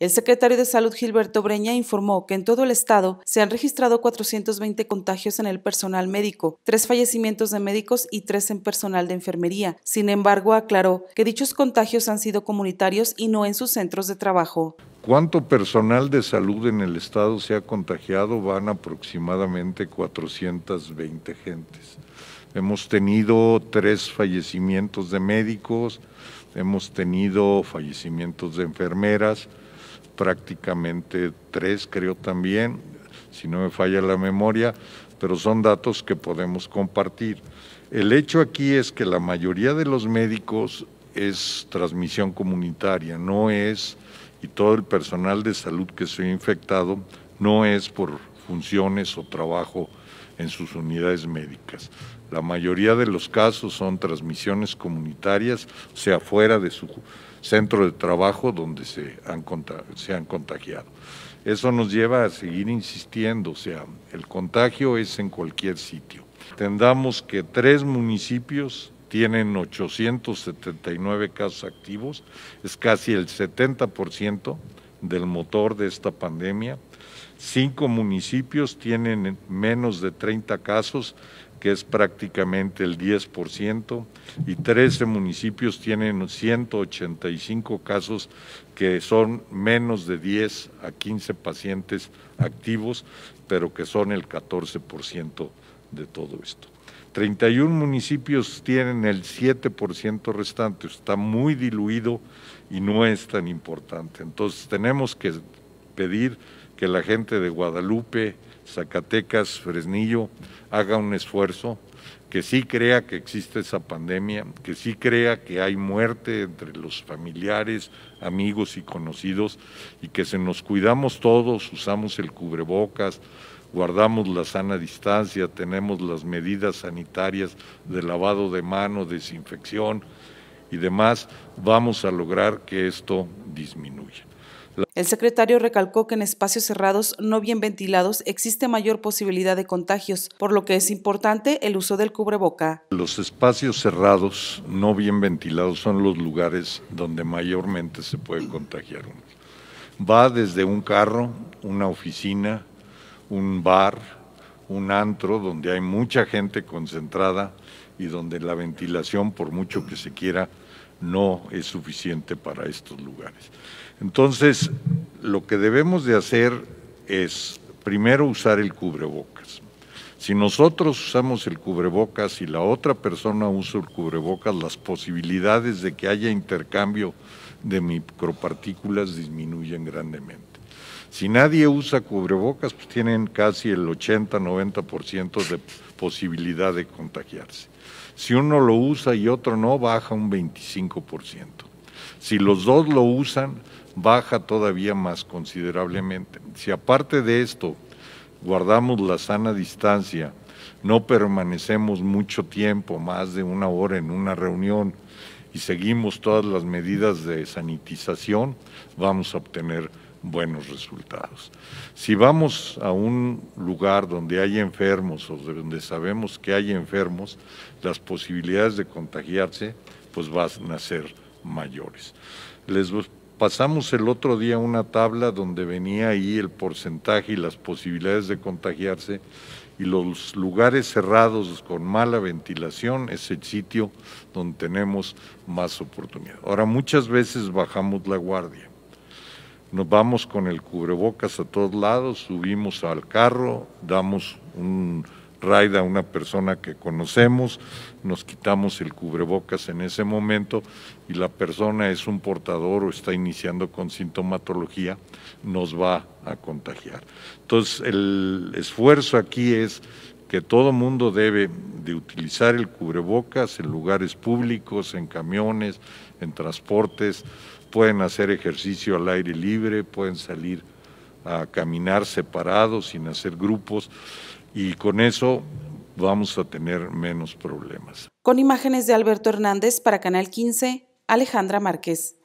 El secretario de Salud Gilberto Breña informó que en todo el estado se han registrado 420 contagios en el personal médico, tres fallecimientos de médicos y tres en personal de enfermería. Sin embargo, aclaró que dichos contagios han sido comunitarios y no en sus centros de trabajo. ¿Cuánto personal de salud en el estado se ha contagiado? Van aproximadamente 420 gentes. Hemos tenido tres fallecimientos de médicos, hemos tenido fallecimientos de enfermeras, prácticamente tres, creo también, si no me falla la memoria, pero son datos que podemos compartir. El hecho aquí es que la mayoría de los médicos es transmisión comunitaria, no es, y todo el personal de salud que se ha infectado, no es por funciones o trabajo en sus unidades médicas. La mayoría de los casos son transmisiones comunitarias, o sea, fuera de su centro de trabajo donde se han, se han contagiado. Eso nos lleva a seguir insistiendo, o sea, el contagio es en cualquier sitio. Entendamos que tres municipios tienen 879 casos activos, es casi el 70% del motor de esta pandemia. Cinco municipios tienen menos de 30 casos, que es prácticamente el 10%, y 13 municipios tienen 185 casos, que son menos de 10 a 15 pacientes activos, pero que son el 14% de todo esto. 31 municipios tienen el 7% restante, está muy diluido y no es tan importante. Entonces tenemos que pedir que la gente de Guadalupe, Zacatecas, Fresnillo haga un esfuerzo, que sí crea que existe esa pandemia, que sí crea que hay muerte entre los familiares, amigos y conocidos, y que se nos cuidamos todos, usamos el cubrebocas, guardamos la sana distancia, tenemos las medidas sanitarias de lavado de mano, desinfección y demás, vamos a lograr que esto disminuya. El secretario recalcó que en espacios cerrados no bien ventilados existe mayor posibilidad de contagios, por lo que es importante el uso del cubreboca. Los espacios cerrados no bien ventilados son los lugares donde mayormente se puede contagiar uno. Va desde un carro, una oficina, un bar, un antro donde hay mucha gente concentrada y donde la ventilación, por mucho que se quiera, no es suficiente para estos lugares. Entonces, lo que debemos de hacer es, primero, usar el cubrebocas. Si nosotros usamos el cubrebocas y la otra persona usa el cubrebocas, las posibilidades de que haya intercambio de micropartículas disminuyen grandemente. Si nadie usa cubrebocas, pues tienen casi el 80-90% de posibilidad de contagiarse. Si uno lo usa y otro no, baja un 25%. Si los dos lo usan, baja todavía más considerablemente. Si aparte de esto guardamos la sana distancia, no permanecemos mucho tiempo, más de una hora en una reunión, y seguimos todas las medidas de sanitización, vamos a obtener buenos resultados. Si vamos a un lugar donde hay enfermos o donde sabemos que hay enfermos, las posibilidades de contagiarse pues van a ser mayores. Les pasamos el otro día una tabla donde venía ahí el porcentaje y las posibilidades de contagiarse y los lugares cerrados con mala ventilación es el sitio donde tenemos más oportunidad. Ahora muchas veces bajamos la guardia nos vamos con el cubrebocas a todos lados, subimos al carro, damos un raid a una persona que conocemos, nos quitamos el cubrebocas en ese momento y la persona es un portador o está iniciando con sintomatología, nos va a contagiar. Entonces, el esfuerzo aquí es que todo mundo debe de utilizar el cubrebocas en lugares públicos, en camiones, en transportes, pueden hacer ejercicio al aire libre, pueden salir a caminar separados, sin hacer grupos, y con eso vamos a tener menos problemas. Con imágenes de Alberto Hernández para Canal 15, Alejandra Márquez.